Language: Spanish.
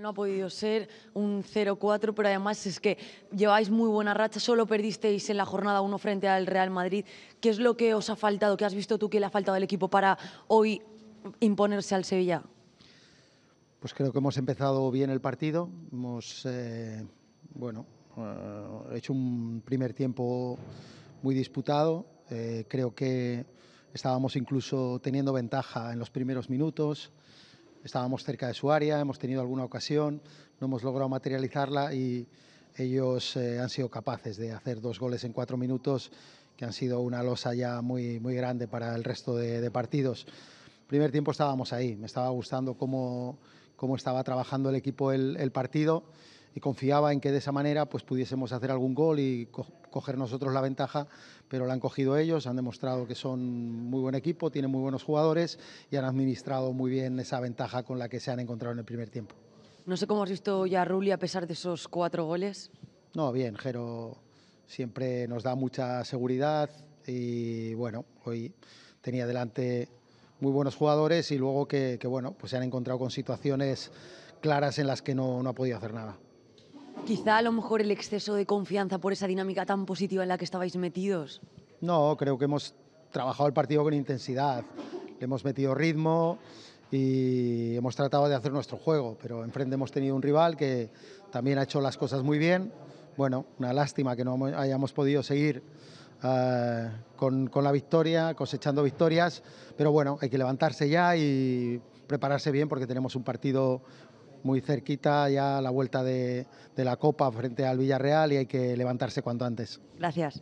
no ha podido ser un 0-4, pero además es que lleváis muy buena racha, solo perdisteis en la jornada 1 frente al Real Madrid. ¿Qué es lo que os ha faltado? ¿Qué has visto tú que le ha faltado al equipo para hoy imponerse al Sevilla? Pues creo que hemos empezado bien el partido, hemos eh, bueno, eh, hecho un primer tiempo muy disputado, eh, creo que estábamos incluso teniendo ventaja en los primeros minutos estábamos cerca de su área, hemos tenido alguna ocasión, no hemos logrado materializarla y ellos eh, han sido capaces de hacer dos goles en cuatro minutos que han sido una losa ya muy, muy grande para el resto de, partidos. Primer tiempo estábamos ahí, me estaba gustando cómo, cómo estaba trabajando el equipo el, el partido y confiaba en que de esa manera pues pudiésemos hacer algún gol y coger nosotros la ventaja, pero la han cogido ellos, han demostrado que son muy buen equipo, tienen muy buenos jugadores y han administrado muy bien esa ventaja con la que se han encontrado en el primer tiempo. No sé cómo has visto ya a Rulli a pesar de esos cuatro goles. No, bien, Jero siempre nos da mucha seguridad y bueno, hoy tenía delante muy buenos jugadores y luego que, que bueno, pues se han encontrado con situaciones claras en las que no, no ha podido hacer nada. Quizá a lo mejor el exceso de confianza por esa dinámica tan positiva en la que estabais metidos. No, creo que hemos trabajado el partido con intensidad, le hemos metido ritmo y hemos tratado de hacer nuestro juego, pero enfrente hemos tenido un rival que también ha hecho las cosas muy bien. Bueno, una lástima que no hayamos podido seguir eh, con, la victoria, cosechando victorias, pero bueno, hay que levantarse ya y prepararse bien porque tenemos un partido muy cerquita ya la vuelta de, la Copa frente al Villarreal y hay que levantarse cuanto antes. Gracias.